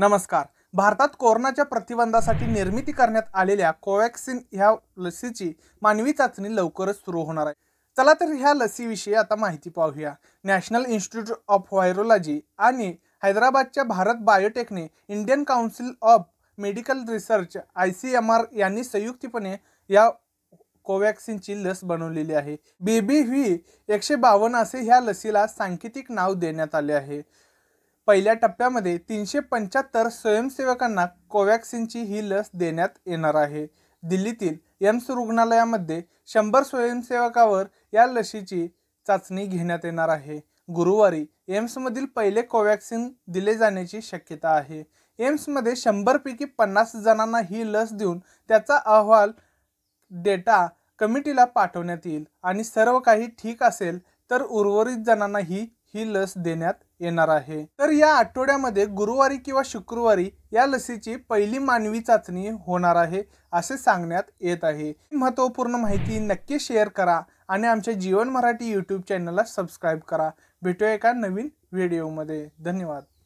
नमस्कार भारतात कोरोनाच्या प्रतिबंधासाठी निर्मिती करण्यात आलेल्या कोवॅक्सिन ह्या लसीची मानवी चाचणी लवकरच सुरू होणार आहे चला तर ह्या लसीविषयी आता माहिती पाहूया नॅशनल इन्स्टिट्यूट ऑफ व्हायरोलॉजी आणि हैदराबादच्या भारत बायोटेकने Indian council of medical research I C M R यांनी संयुक्तपणे या कोवॅक्सिनची लस बनवलेली आहे बेबी व्ही एकशे बावन्न असे ह्या लसीला सांकेतिक नाव देण्यात आले आहे पहिल्या टप्प्यामध्ये तीनशे पंच्याहत्तर स्वयंसेवकांना कोवॅक्सिनची ही लस देण्यात येणार आहे दिल्लीतील एम्स रुग्णालयामध्ये शंभर स्वयंसेवकावर या लशीची चाचणी घेण्यात येणार आहे गुरुवारी एम्समधील पहिले कोवॅक्सिन दिले जाण्याची शक्यता आहे एम्समध्ये शंभरपैकी पन्नास जणांना ही लस देऊन त्याचा अहवाल डेटा कमिटीला पाठवण्यात येईल आणि सर्व काही ठीक असेल तर उर्वरित जणांना ही ही लस देण्यात येणार आहे तर या आठवड्यामध्ये गुरुवारी किंवा शुक्रवारी या लसीची पहिली मानवी चाचणी होणार आहे असे सांगण्यात येत आहे महत्वपूर्ण माहिती नक्की शेअर करा आणि आमच्या जीवन मराठी यूट्यूब चॅनलला सबस्क्राईब करा भेटूया एका नवीन व्हिडिओमध्ये धन्यवाद